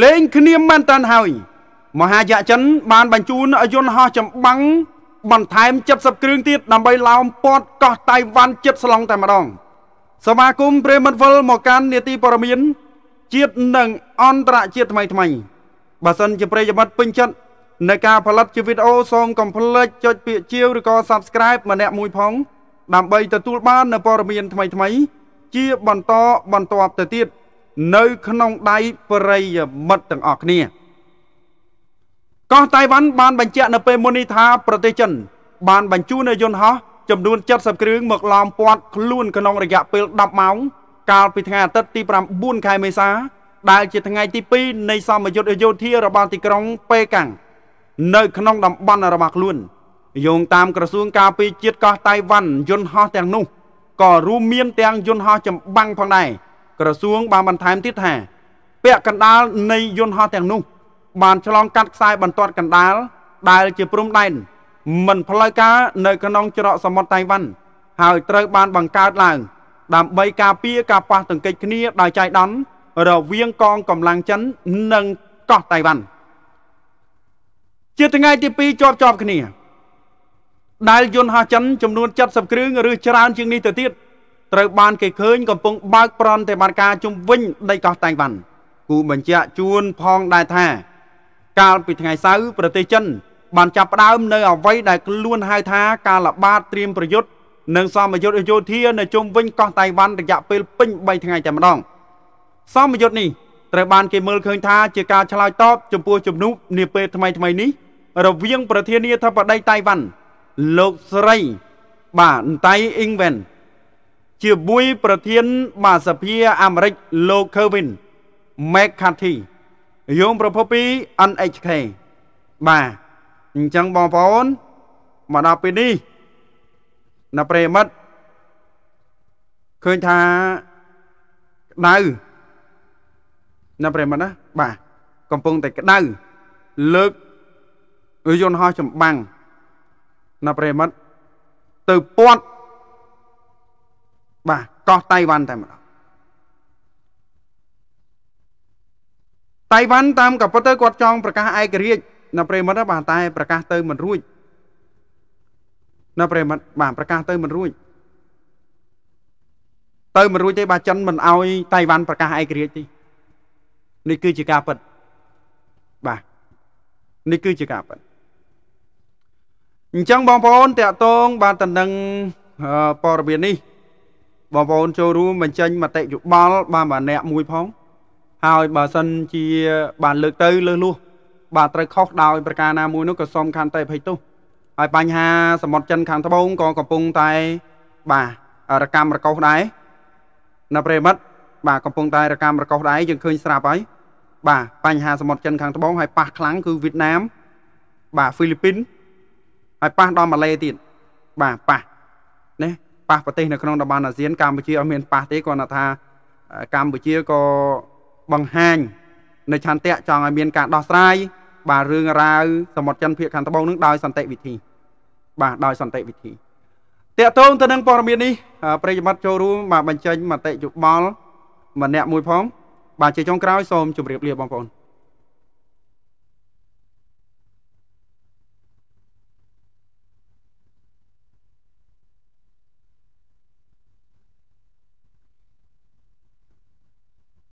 លែងគ្នាមែនតាន់ហើយ មហាយជនបានបញ្ជូនយន្តហោះចម្បាំងបន្ថែម70គ្រឿងទៀតដើម្បីឡោមព័ទ្ធកោះតៃវ៉ាន់ជិតស្លង់តែម្ដងសមាគមព្រេមិនវិលមកកាន់នេតិព័រមានជាតិនិងអន្តរជាតិថ្មីថ្មីបើសិនជាប្រិយមិត្តពេញចិត្តនៃការផលិតជាវីដេអូសូមកុំភ្លេចចុចពាក្យជាវឬក៏ Subscribe ម្នាក់មួយផងដើម្បីទទួលបាននូវព័ត៌មានថ្មីថ្មី ជាបន្តបន្តទៅទៀត។នៅក្នុងដៃប្រិយមិត្តទាំងអស់គ្នាកោះតៃវ៉ាន់បានបញ្ជាក់នៅពេលមុននេះថាប្រទេសចិន បាន បញ្ជូននៅយន្តហោះចំនួន70គ្រឿងមកឡោមព័ទ្ធខ្លួនក្នុងរយៈពេល10ម៉ោង កាលពីថ្ងៃអាទិត្យទី9ខែមេសា ដែលជាថ្ងៃ ទី2នៃសមយុទ្ធអយុធារបស់ទីក្រុងប៉េកាំងនៅ ក្នុងតំបន់របស់ខ្លួនយោងតាម ក្រសួងការពារជាតិកោះតៃវ៉ាន់យន្តហោះទាំងនោះក៏រួមមានទាំងយន្តហោះចម្បាំងផងដែរក្រសួងបានបន្ថែមទៀតថាពាក់កណ្ដាលនៃយន្តហោះទាំងនោះបានឆ្លងកាត់ខ្សែបន្ទាត់កណ្ដាលដែលជា ព្រំដែនមិនផ្លូវការនៅក្នុងច្រកសមុទ្រតៃវ៉ាន់ហើយត្រូវបានបង្កើតឡើង ដើម្បីការពារការប៉ះទង្គិចគ្នាដោយចៃដន្យរវាងកងកម្លាំងចិន និងកោះតៃវ៉ាន់ជាថ្ងៃទី2ជាប់ជាប់គ្នាដែលយន្តហោះចិនចំនួន70គ្រឿងឬច្រើនជាងនេះទៅទៀតត្រូវបាន គេឃើញកំពុងបើកប្រនតិបត្តិការជំវិញដីកោះតៃវ៉ាន់គូបញ្ជាក់ជូនផងដែរថាកាលពីថ្ងៃសៅរ៍ប្រទេសចិនបានចាប់ផ្ដើម នៅអ្វីដែលខ្លួនហៅថាការល្បាត ត្រៀមប្រយុទ្ធនិងសមយុទ្ធអយុធានៅជុំវិញកោះតៃវ៉ាន់រយៈពេលពេញ3ថ្ងៃតែម្ដងសមយុទ្ធនេះត្រូវបានគេមើលឃើញថាជាការឆ្លើយតបចំពោះជំនួបនាពេលថ្មីថ្មីនេះរវាងប្រធានាធិបតីតៃវ៉ាន់លោកស្រី បាទតៃអ៊ីងវ៉ែនជាមួយប្រធានបាសភាអាមេរិកលោក Kevin McCarthy យោងប្រភពពី NHK បាទអញ្ចឹងបងប្អូនមកដល់ពេលនេះណាប្រិមិត្តឃើញថាក្តៅណាប្រិមិត្តណាបាទកំពុងតែក្តៅលើកយន្តហោះចម្បាំងណាប្រិមិត្តទៅពាត់បាទកោះតៃវ៉ាន់តែម្ដងតៃវ៉ាន់តាមក៏ប៉ុន្តែគាត់ចង់ប្រកាសឯករាជ្យនៅប្រិមិត្តបាទតែប្រកាសទៅមិនរួចនៅប្រិមិត្តបាទប្រកាសទៅមិនរួចទៅមិនរួចទេបាទចិនមិនអោយតៃវ៉ាន់ប្រកាសឯករាជ្យទេនេះគឺជាការពិតបាទនេះគឺជាការពិតអញ្ចឹងបងប្អូនតកតងបានតំណឹងព័ត៌មាននេះបងប្អូនចូលរួមបញ្ចេញមតិយោបល់បានបើអ្នកមួយផង ហើយបើសិនជាបានលើកទៅលើសលួសបាទត្រូវខុសដោយប្រការណាមួយនោះក៏សូមខន្តីអភ័យទោសហើយបញ្ហាសមុទ្រចិនខាងត្បូងក៏កំពុងតែបាទរកម្មរកោសដែរនៅប្រិមិត្តបាទកំពុងតែរកម្មរកោសដែរយើងឃើញស្រាប់ហើយបាទបញ្ហាសមុទ្រចិនខាងត្បូងហើយប៉ះខ្លាំងគឺវៀតណាមបាទហ្វីលីពីនហើយប៉ះដល់ម៉ាឡេទៀតបាទប៉ះណាប៉ះប្រទេសនៅក្នុងតំបន់អាស៊ានកម្ពុជាអត់មានប៉ះទេគាត់ថាកម្ពុជាក៏បង្ហាញនៅឆន្ទៈចង់ឲ្យមាន ការដោះស្រាយបាទរឿងរ៉ាវសមុទ្រចិនភាគខាងត្បូងនឹងដោយសន្តិវិធី បាទដោយសន្តិវិធីតកតងទៅនឹងព័ត៌មាននេះប្រិយមិត្តចូលរួមបាទបញ្ចេញមតិយោបល់ម្នាក់មួយផងបាទជាចុងក្រោយសូមជម្រាបលាបងប្អូន